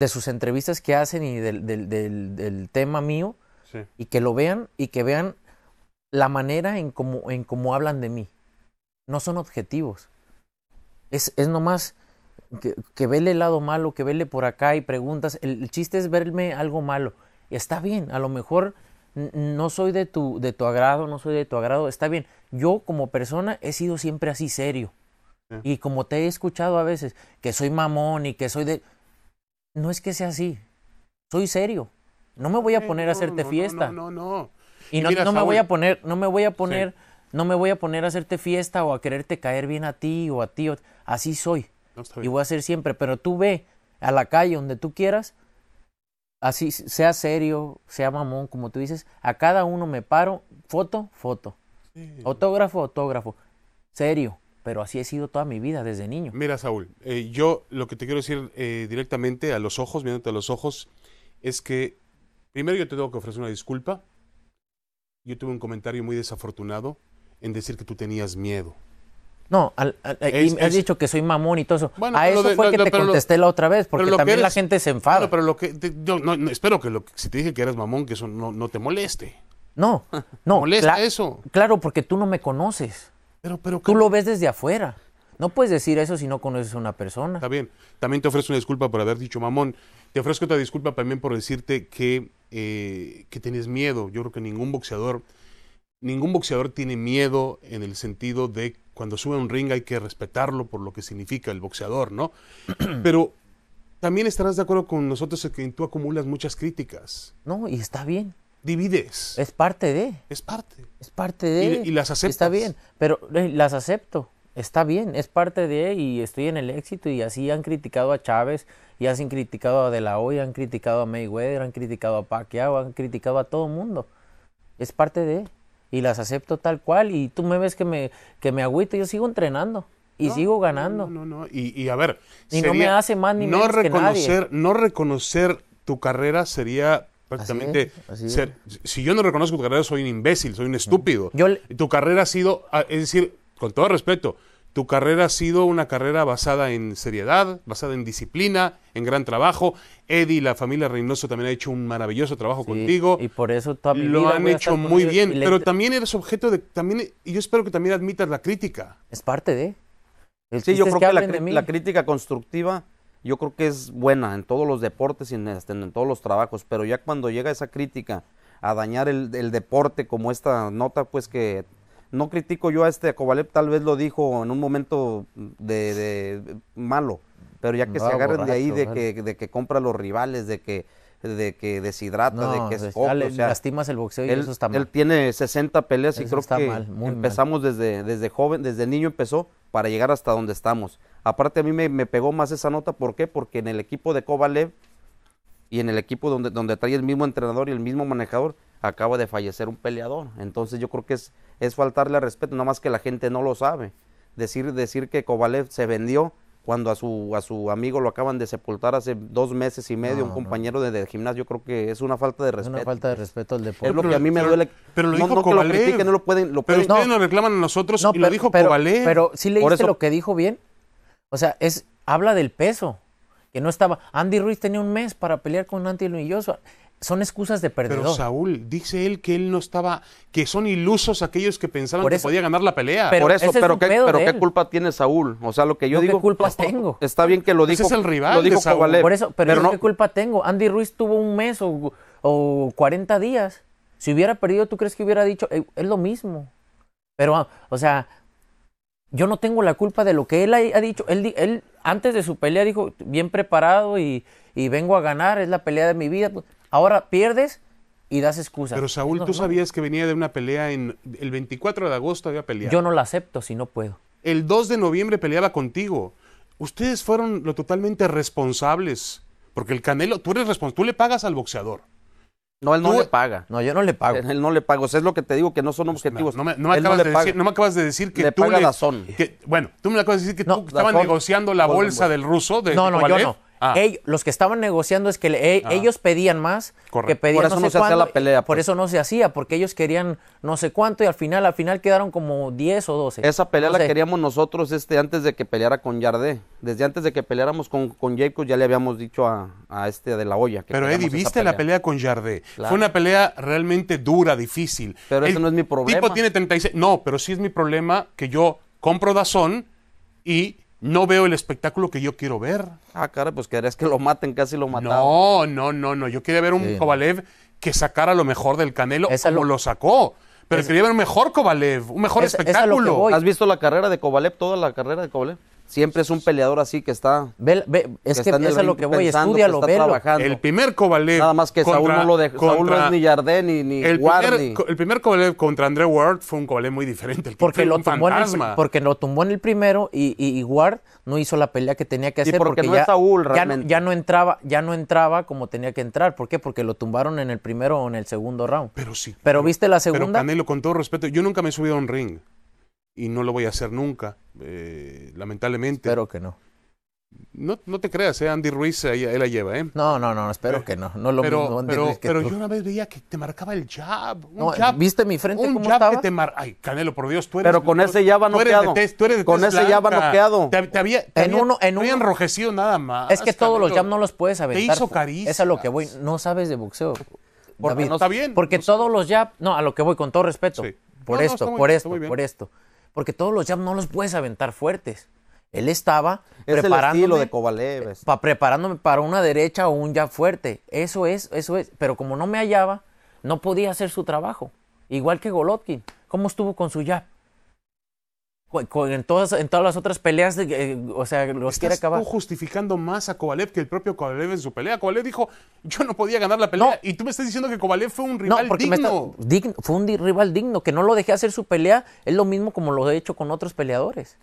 de sus entrevistas que hacen y del, del, del, tema mío y que lo vean y que vean la manera en cómo en cómo hablan de mí. No son objetivos. Es, es nomás que, vele el lado malo, que vele por acá y preguntas. El, chiste es verme algo malo. está bien, a lo mejor no soy de tu, de tu agrado, no soy de tu agrado, está bien. Yo como persona he sido siempre así serio. Y como te he escuchado a veces, que soy mamón y que soy de no es que sea así. Soy serio. No me voy a poner a hacerte fiesta. No, no, no. Y, no, no me voy a poner, no me voy a poner, no me voy a poner a hacerte fiesta o a quererte caer bien a ti o a ti. así soy. y voy a ser siempre. Pero tú ve a la calle donde tú quieras, así sea serio, sea mamón, como tú dices, a cada uno me paro, foto, foto. Autógrafo, autógrafo. Serio pero así he sido toda mi vida desde niño. Mira, Saúl, eh, yo lo que te quiero decir eh, directamente a los ojos, viéndote a los ojos, es que primero yo te tengo que ofrecer una disculpa. Yo tuve un comentario muy desafortunado en decir que tú tenías miedo. No, al, eh, has dicho que soy mamón y todo eso. Bueno, a eso fue que te contesté la otra vez, porque también la gente se enfada. pero lo que espero que si te dije que eras mamón, que eso no, te moleste. No, no. molesta eso. Claro, porque tú no me conoces. Pero, Tú lo ves desde afuera. No puedes decir eso si no conoces a una persona. Está bien. También te ofrezco una disculpa por haber dicho mamón. Te ofrezco otra disculpa también por decirte que, eh, tienes tenés miedo. Yo creo que ningún boxeador, ningún boxeador tiene miedo en el sentido de cuando sube a un ring hay que respetarlo por lo que significa el boxeador, ¿no? Pero también estarás de acuerdo con nosotros en que tú acumulas muchas críticas. No, y está bien divides. Es parte de. Es parte. Es parte de. Y, las acepto. Está bien, pero eh, las acepto. Está bien, es parte de y estoy en el éxito y así han criticado a Chávez y así han criticado a De La Hoya, han criticado a Mayweather, han criticado a Pacquiao, han criticado a todo el mundo. Es parte de y las acepto tal cual y tú me ves que me que me agüito, yo sigo entrenando y sigo ganando. No, no, no. Y, a ver, y no me hace más ni no menos reconocer, que nadie. No reconocer tu carrera sería Prácticamente, si yo no reconozco tu carrera, soy un imbécil, soy un estúpido. Tu carrera ha sido, ah, es decir, con todo respeto, tu carrera ha sido una carrera basada en seriedad, basada en disciplina, en gran trabajo. Eddie y la familia Reynoso también ha hecho un maravilloso trabajo contigo. Y por eso toda Lo han hecho muy bien, pero también eres objeto de... También, y yo espero que también admitas la crítica. Es parte de... sí, yo creo que, la crítica constructiva yo creo que es buena en todos los deportes y este, en, todos los trabajos, pero ya cuando llega esa crítica a dañar el, deporte como esta nota, pues que no critico yo a este a tal vez lo dijo en un momento de, malo, pero ya que se agarren de ahí, de, que, de que compra a los rivales, de que de que deshidrata, de que es lastimas el boxeo y él, eso está Él tiene 60 peleas y creo que empezamos Desde, desde joven, desde niño empezó para llegar hasta donde estamos. Aparte a mí me, pegó más esa nota, ¿por qué? Porque en el equipo de Kovalev y en el equipo donde, donde trae el mismo entrenador y el mismo manejador, acaba de fallecer un peleador. Entonces yo creo que es, es faltarle al respeto, nada más que la gente no lo sabe. Decir, decir que Kovalev se vendió cuando a su, a su amigo lo acaban de sepultar hace dos meses y medio, un compañero de, gimnasio, yo creo que es una falta de respeto. Es Una falta de respeto al deporte. Es lo que a mí me duele. Pero lo no, dijo Que lo no lo pueden. Lo pero ustedes lo reclaman a nosotros y lo dijo pero, Pero sí leíste eso... lo que dijo bien. O sea, es habla del peso. Que no estaba. Andy Ruiz tenía un mes para pelear con Anthony Joshua son excusas de perdedor. Pero Saúl, dice él que él no estaba, que son ilusos aquellos que pensaban que podía ganar la pelea. por eso, pero, ¿qué, pero ¿qué culpa tiene Saúl? O sea, lo que yo digo. ¿Qué culpa tengo? Está bien que lo dijo. Ese es el rival. Lo dijo Saúl. Por eso, pero, ¿qué culpa tengo? Andy Ruiz tuvo un mes o, 40 días. Si hubiera perdido, ¿tú crees que hubiera dicho? Eh, es lo mismo. Pero, ah, o sea, yo no tengo la culpa de lo que él ha, ha dicho. Él, él, antes de su pelea dijo, bien preparado y, y vengo a ganar, es la pelea de mi vida. Ahora pierdes y das excusas. Pero Saúl, tú sabías que venía de una pelea en el 24 de agosto había peleado. Yo no la acepto si no puedo. El 2 de noviembre peleaba contigo. Ustedes fueron lo totalmente responsables, porque el Canelo, tú eres responsable, tú le pagas al boxeador. No, él no le paga. No, yo no le pago. Él no le pago. O sea, es lo que te digo, que no son objetivos. No, me, acabas de decir, que le tú paga Que, bueno, tú me acabas de decir que tú estabas negociando la bolsa del ruso. De, no, no, yo no. Ah. los que estaban negociando es que ah. ellos pedían más, que pedían por eso no, se hacía la pelea. Por pues. eso no se hacía, porque ellos querían no sé cuánto y al final, al final quedaron como 10 o 12. Esa pelea la queríamos nosotros este, antes de que peleara con Yardé. Desde antes de que peleáramos con, con Jacob ya le habíamos dicho a, este de la olla. Pero Eddie, viste la pelea con Yardé. Fue una pelea realmente dura, difícil. Pero eso no es mi problema. tipo tiene 36. No, pero sí es mi problema que yo compro Dazón y no veo el espectáculo que yo quiero ver. Ah, cara, pues querías que lo maten, casi lo mataron. No, no, no, no. Yo quería ver un Kovalev que sacara lo mejor del Canelo, como lo... sacó. Pero quería ver un mejor Kovalev, un mejor espectáculo. ¿Has visto la carrera de Kovalev, toda la carrera de Kovalev? Siempre es un peleador así que está. Ve, es que, que es lo que voy, estudialo, que está El primer Kovalev. Nada más que Saúl no lo dejó. Saúl no es ni Yardén ni, ni el Primer, El primer Kovalev contra André Ward fue un Kovalev muy diferente. porque, lo tumbó en el primero y, y, Ward no hizo la pelea que tenía que hacer. porque, no ya, Saúl, realmente. Ya, no entraba, ya no entraba como tenía que entrar. ¿Por qué? Porque lo tumbaron en el primero o en el segundo round. Pero sí. Pero, viste la segunda. Pero Canelo, con todo respeto, yo nunca me he subido a un ring y no lo voy a hacer nunca, eh, lamentablemente. Espero que no. No, no te creas, eh, Andy Ruiz él la lleva, ¿eh? No, no, no, espero que no. No lo pero, pero, pero yo una vez veía que te marcaba el jab. Eh, ¿Viste mi frente un cómo jab estaba? te Ay, Canelo, por Dios, tú eres. Pero con ese jab noqueado. Tú eres, de Con ese jab noqueado. Te, había, en uno, en uno... enrojecido nada más. Es que todos los jab no los puedes aventar. Te hizo cariño. Es a lo que voy. No sabes de boxeo. Porque David, no está bien. Porque todos los jab No, a lo que voy, con todo respeto. por esto, por esto, por esto porque todos los jabs no los puedes aventar fuertes. Él estaba preparándome, de Kovalev, preparándome para una derecha o un jab fuerte. Eso es, eso es. Pero como no me hallaba, no podía hacer su trabajo. Igual que golotkin ¿Cómo estuvo con su jab? en todas, en todas las otras peleas, eh, o sea, los quiere acabar. Tú justificando más a Kovalev que el propio Kovalev en su pelea. Kovalev dijo, yo no podía ganar la pelea. Y tú me estás diciendo que Kovalev fue un rival digno. Fue un rival digno, que no lo dejé hacer su pelea. Es lo mismo como lo he hecho con otros peleadores.